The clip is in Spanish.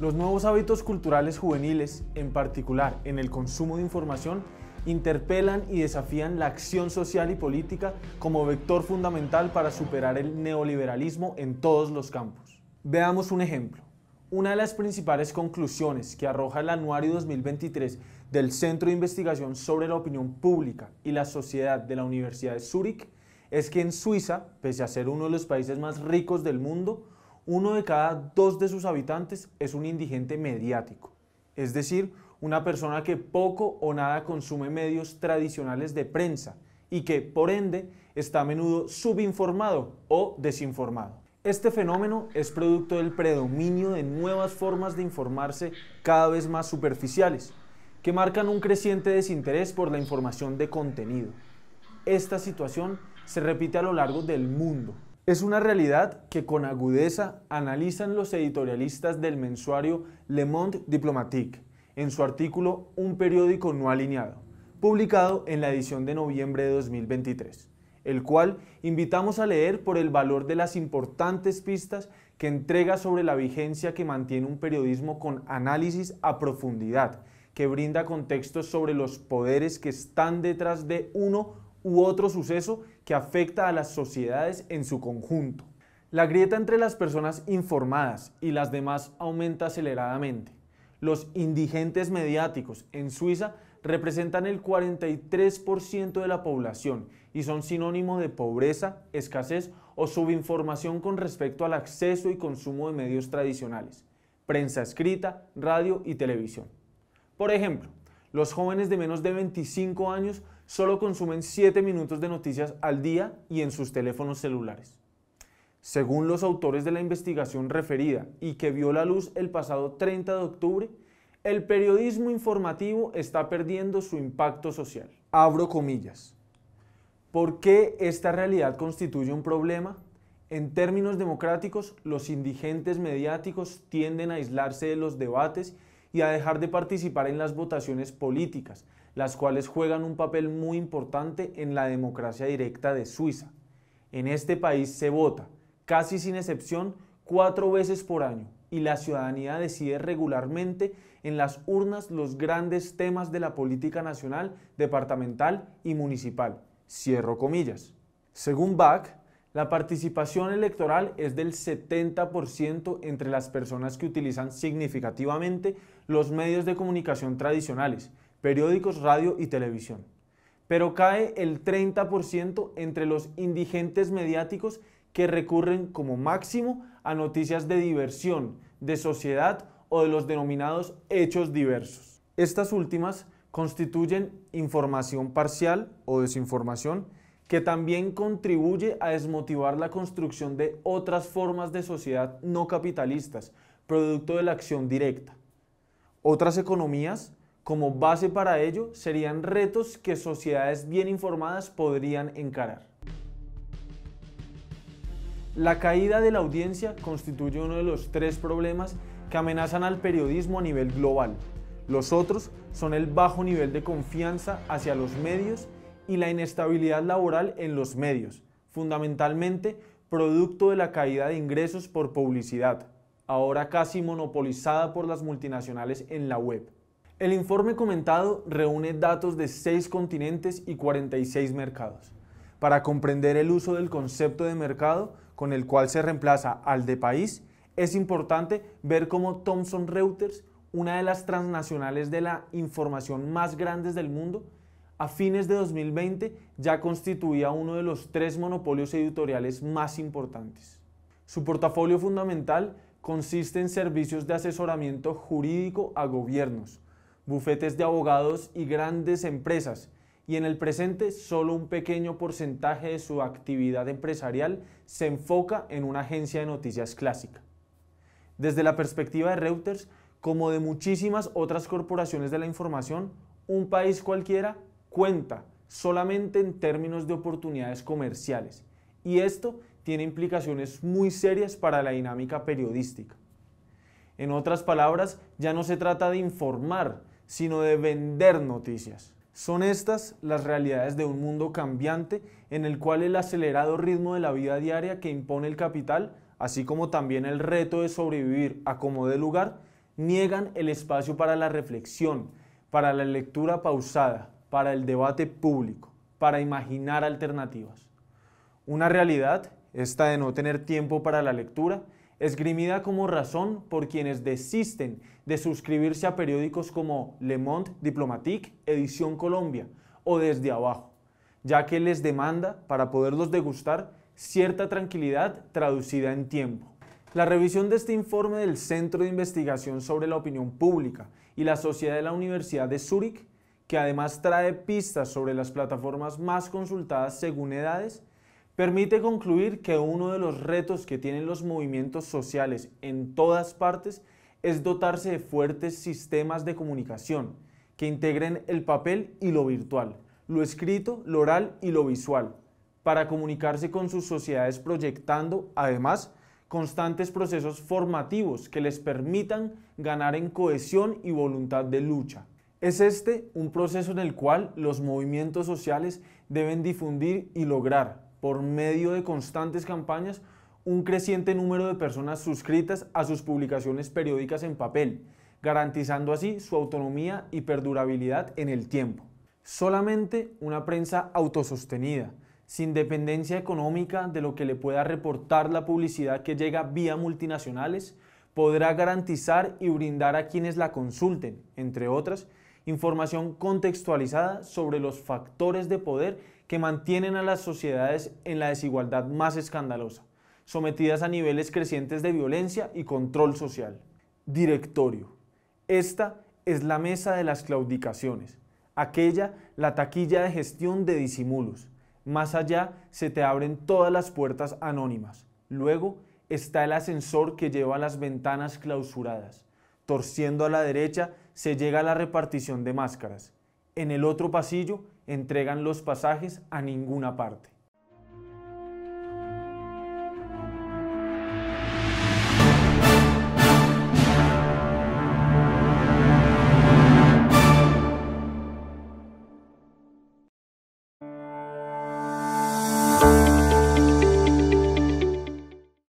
Los nuevos hábitos culturales juveniles, en particular en el consumo de información, interpelan y desafían la acción social y política como vector fundamental para superar el neoliberalismo en todos los campos. Veamos un ejemplo. Una de las principales conclusiones que arroja el anuario 2023 del Centro de Investigación sobre la Opinión Pública y la Sociedad de la Universidad de Zúrich es que en Suiza, pese a ser uno de los países más ricos del mundo, uno de cada dos de sus habitantes es un indigente mediático, es decir, una persona que poco o nada consume medios tradicionales de prensa y que, por ende, está a menudo subinformado o desinformado. Este fenómeno es producto del predominio de nuevas formas de informarse cada vez más superficiales, que marcan un creciente desinterés por la información de contenido. Esta situación se repite a lo largo del mundo, es una realidad que con agudeza analizan los editorialistas del mensuario Le Monde Diplomatique en su artículo Un periódico no alineado, publicado en la edición de noviembre de 2023, el cual invitamos a leer por el valor de las importantes pistas que entrega sobre la vigencia que mantiene un periodismo con análisis a profundidad, que brinda contextos sobre los poderes que están detrás de uno u otro suceso que afecta a las sociedades en su conjunto. La grieta entre las personas informadas y las demás aumenta aceleradamente. Los indigentes mediáticos en Suiza representan el 43% de la población y son sinónimo de pobreza, escasez o subinformación con respecto al acceso y consumo de medios tradicionales, prensa escrita, radio y televisión. Por ejemplo, los jóvenes de menos de 25 años solo consumen 7 minutos de noticias al día y en sus teléfonos celulares. Según los autores de la investigación referida y que vio la luz el pasado 30 de octubre, el periodismo informativo está perdiendo su impacto social. Abro comillas. ¿Por qué esta realidad constituye un problema? En términos democráticos, los indigentes mediáticos tienden a aislarse de los debates y a dejar de participar en las votaciones políticas, las cuales juegan un papel muy importante en la democracia directa de Suiza. En este país se vota, casi sin excepción, cuatro veces por año y la ciudadanía decide regularmente en las urnas los grandes temas de la política nacional, departamental y municipal. Cierro comillas. Según Bach, la participación electoral es del 70% entre las personas que utilizan significativamente los medios de comunicación tradicionales, periódicos, radio y televisión. Pero cae el 30% entre los indigentes mediáticos que recurren como máximo a noticias de diversión, de sociedad o de los denominados hechos diversos. Estas últimas constituyen información parcial o desinformación que también contribuye a desmotivar la construcción de otras formas de sociedad no capitalistas, producto de la acción directa. Otras economías, como base para ello, serían retos que sociedades bien informadas podrían encarar. La caída de la audiencia constituye uno de los tres problemas que amenazan al periodismo a nivel global. Los otros son el bajo nivel de confianza hacia los medios y la inestabilidad laboral en los medios, fundamentalmente producto de la caída de ingresos por publicidad, ahora casi monopolizada por las multinacionales en la web. El informe comentado reúne datos de seis continentes y 46 mercados. Para comprender el uso del concepto de mercado, con el cual se reemplaza al de país, es importante ver cómo Thomson Reuters, una de las transnacionales de la información más grandes del mundo, a fines de 2020 ya constituía uno de los tres monopolios editoriales más importantes. Su portafolio fundamental consiste en servicios de asesoramiento jurídico a gobiernos, bufetes de abogados y grandes empresas, y en el presente solo un pequeño porcentaje de su actividad empresarial se enfoca en una agencia de noticias clásica. Desde la perspectiva de Reuters, como de muchísimas otras corporaciones de la información, un país cualquiera cuenta solamente en términos de oportunidades comerciales y esto tiene implicaciones muy serias para la dinámica periodística. En otras palabras, ya no se trata de informar, sino de vender noticias. Son estas las realidades de un mundo cambiante en el cual el acelerado ritmo de la vida diaria que impone el capital, así como también el reto de sobrevivir a como lugar, niegan el espacio para la reflexión, para la lectura pausada, para el debate público, para imaginar alternativas. Una realidad, esta de no tener tiempo para la lectura, esgrimida como razón por quienes desisten de suscribirse a periódicos como Le Monde Diplomatique, Edición Colombia o Desde Abajo, ya que les demanda, para poderlos degustar, cierta tranquilidad traducida en tiempo. La revisión de este informe del Centro de Investigación sobre la Opinión Pública y la Sociedad de la Universidad de Zúrich que además trae pistas sobre las plataformas más consultadas según edades, permite concluir que uno de los retos que tienen los movimientos sociales en todas partes es dotarse de fuertes sistemas de comunicación que integren el papel y lo virtual, lo escrito, lo oral y lo visual, para comunicarse con sus sociedades proyectando, además, constantes procesos formativos que les permitan ganar en cohesión y voluntad de lucha. Es este un proceso en el cual los movimientos sociales deben difundir y lograr, por medio de constantes campañas, un creciente número de personas suscritas a sus publicaciones periódicas en papel, garantizando así su autonomía y perdurabilidad en el tiempo. Solamente una prensa autosostenida, sin dependencia económica de lo que le pueda reportar la publicidad que llega vía multinacionales, podrá garantizar y brindar a quienes la consulten, entre otras, información contextualizada sobre los factores de poder que mantienen a las sociedades en la desigualdad más escandalosa, sometidas a niveles crecientes de violencia y control social. Directorio. Esta es la mesa de las claudicaciones, aquella la taquilla de gestión de disimulos. Más allá se te abren todas las puertas anónimas. Luego está el ascensor que lleva a las ventanas clausuradas. Torciendo a la derecha se llega a la repartición de máscaras. En el otro pasillo entregan los pasajes a ninguna parte.